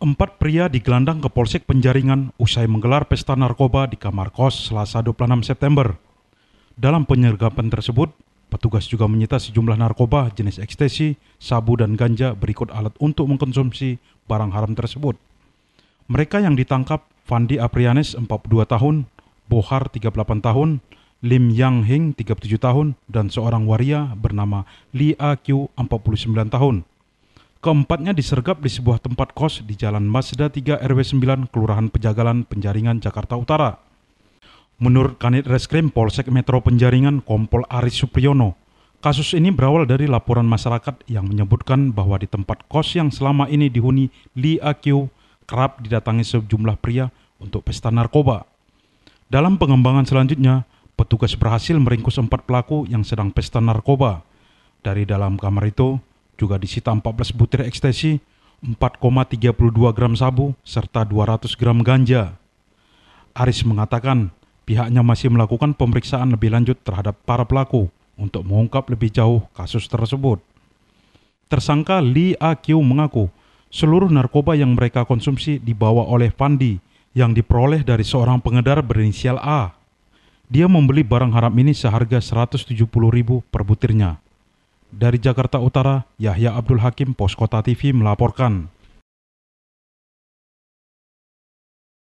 Empat pria digelandang ke Polsek Penjaringan usai menggelar pesta narkoba di kamar kos Selasa 26 September. Dalam penyergapan tersebut, petugas juga menyita sejumlah narkoba jenis ekstasi, sabu dan ganja berikut alat untuk mengkonsumsi barang haram tersebut. Mereka yang ditangkap Fandi Aprianes 42 tahun, Bohar 38 tahun, Lim Yang Hing 37 tahun dan seorang waria bernama Li A Q 49 tahun. Keempatnya disergap di sebuah tempat kos di Jalan Masda 3 RW 9, Kelurahan Pejagalan, Penjaringan, Jakarta Utara. Menurut Kanit Reskrim Polsek Metro Penjaringan, Kompol Aris Supriyono, kasus ini berawal dari laporan masyarakat yang menyebutkan bahwa di tempat kos yang selama ini dihuni Li Akyu kerap didatangi sejumlah pria untuk pesta narkoba. Dalam pengembangan selanjutnya, petugas berhasil meringkus empat pelaku yang sedang pesta narkoba. Dari dalam kamar itu, juga disita 14 butir ekstasi, 4,32 gram sabu, serta 200 gram ganja. Aris mengatakan pihaknya masih melakukan pemeriksaan lebih lanjut terhadap para pelaku untuk mengungkap lebih jauh kasus tersebut. Tersangka Li A.Q mengaku seluruh narkoba yang mereka konsumsi dibawa oleh Fandi yang diperoleh dari seorang pengedar berinisial A. Dia membeli barang haram ini seharga 170.000 per butirnya. Dari Jakarta Utara, Yahya Abdul Hakim, Poskota TV melaporkan.